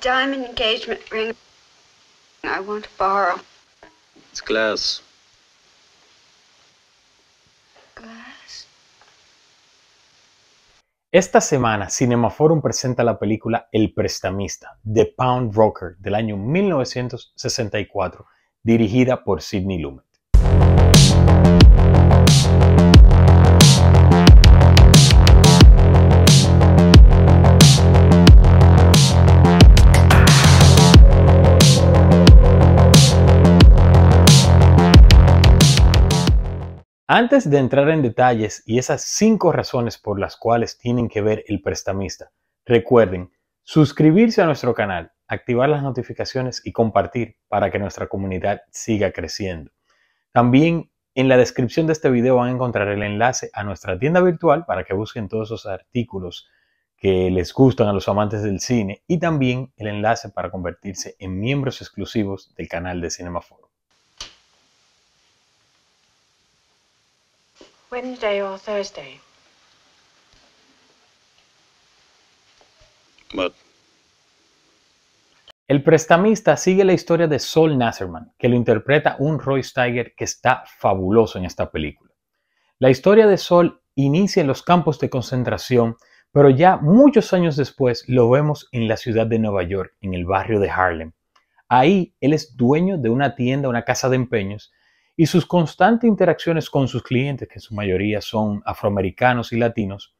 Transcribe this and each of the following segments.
diamond engagement ring I want to borrow. It's glass. Esta semana, Cinemaforum presenta la película El Prestamista, de Pound Rocker, del año 1964, dirigida por Sidney Lumet. Antes de entrar en detalles y esas cinco razones por las cuales tienen que ver el prestamista, recuerden suscribirse a nuestro canal, activar las notificaciones y compartir para que nuestra comunidad siga creciendo. También en la descripción de este video van a encontrar el enlace a nuestra tienda virtual para que busquen todos esos artículos que les gustan a los amantes del cine y también el enlace para convertirse en miembros exclusivos del canal de Cinemaforum. El prestamista sigue la historia de Sol Nasserman, que lo interpreta un Roy Steiger que está fabuloso en esta película. La historia de Sol inicia en los campos de concentración, pero ya muchos años después lo vemos en la ciudad de Nueva York, en el barrio de Harlem. Ahí él es dueño de una tienda, una casa de empeños, y sus constantes interacciones con sus clientes, que en su mayoría son afroamericanos y latinos,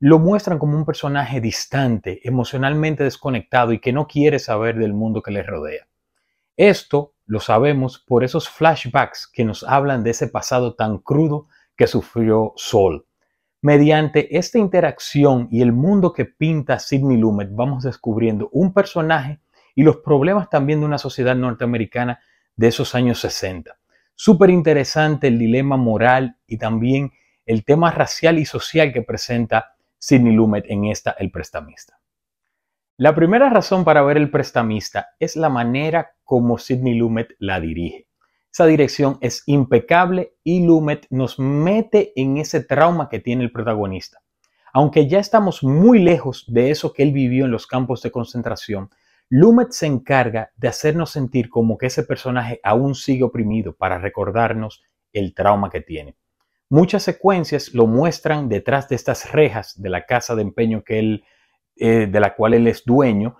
lo muestran como un personaje distante, emocionalmente desconectado y que no quiere saber del mundo que le rodea. Esto lo sabemos por esos flashbacks que nos hablan de ese pasado tan crudo que sufrió Sol. Mediante esta interacción y el mundo que pinta Sidney Lumet, vamos descubriendo un personaje y los problemas también de una sociedad norteamericana de esos años 60. Súper interesante el dilema moral y también el tema racial y social que presenta Sidney Lumet en esta El prestamista. La primera razón para ver El prestamista es la manera como Sidney Lumet la dirige. Esa dirección es impecable y Lumet nos mete en ese trauma que tiene el protagonista. Aunque ya estamos muy lejos de eso que él vivió en los campos de concentración, Lumet se encarga de hacernos sentir como que ese personaje aún sigue oprimido para recordarnos el trauma que tiene. Muchas secuencias lo muestran detrás de estas rejas de la casa de empeño que él, eh, de la cual él es dueño.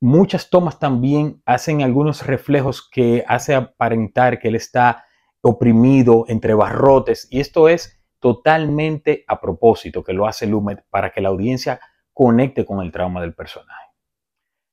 Muchas tomas también hacen algunos reflejos que hace aparentar que él está oprimido entre barrotes y esto es totalmente a propósito que lo hace Lumet para que la audiencia conecte con el trauma del personaje.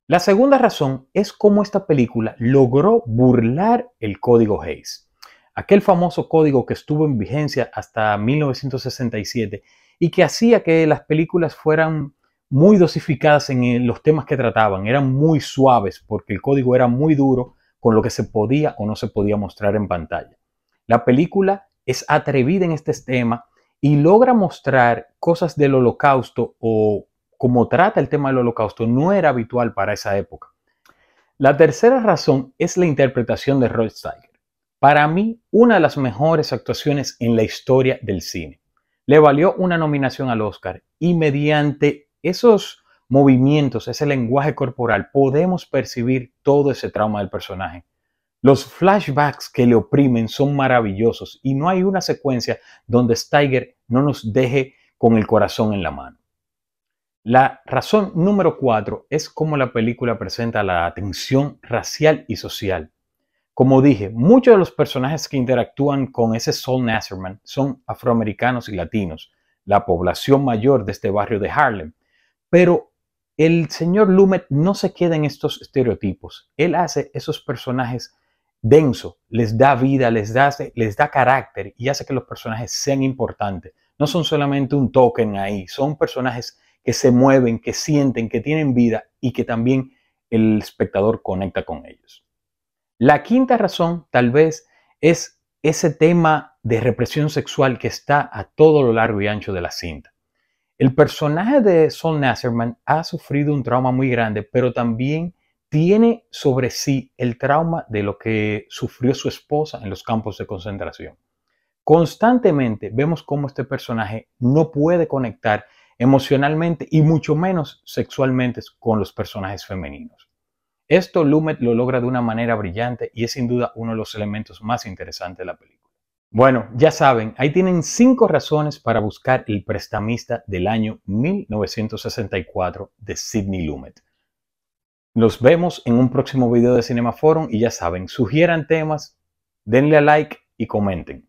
La segunda razón es cómo esta película logró burlar el código Hayes, aquel famoso código que estuvo en vigencia hasta 1967 y que hacía que las películas fueran muy dosificadas en eh, los temas que trataban, eran muy suaves porque el código era muy duro con lo que se podía o no se podía mostrar en pantalla. La película es atrevida en este tema y logra mostrar cosas del holocausto o como trata el tema del holocausto no era habitual para esa época. La tercera razón es la interpretación de Roy Steiger. Para mí, una de las mejores actuaciones en la historia del cine. Le valió una nominación al Oscar y mediante esos movimientos, ese lenguaje corporal, podemos percibir todo ese trauma del personaje. Los flashbacks que le oprimen son maravillosos y no hay una secuencia donde Steiger no nos deje con el corazón en la mano. La razón número cuatro es cómo la película presenta la tensión racial y social. Como dije, muchos de los personajes que interactúan con ese Sol Nasserman son afroamericanos y latinos, la población mayor de este barrio de Harlem. Pero el señor Lumet no se queda en estos estereotipos. Él hace esos personajes denso, les da vida, les da, les da carácter y hace que los personajes sean importantes. No son solamente un token ahí, son personajes que se mueven, que sienten, que tienen vida y que también el espectador conecta con ellos. La quinta razón tal vez es ese tema de represión sexual que está a todo lo largo y ancho de la cinta. El personaje de Sol Nasserman ha sufrido un trauma muy grande, pero también tiene sobre sí el trauma de lo que sufrió su esposa en los campos de concentración. Constantemente vemos cómo este personaje no puede conectar emocionalmente y mucho menos sexualmente con los personajes femeninos. Esto Lumet lo logra de una manera brillante y es sin duda uno de los elementos más interesantes de la película. Bueno, ya saben, ahí tienen cinco razones para buscar el prestamista del año 1964 de Sidney Lumet. Nos vemos en un próximo video de Cinema Forum y ya saben, sugieran temas, denle a like y comenten.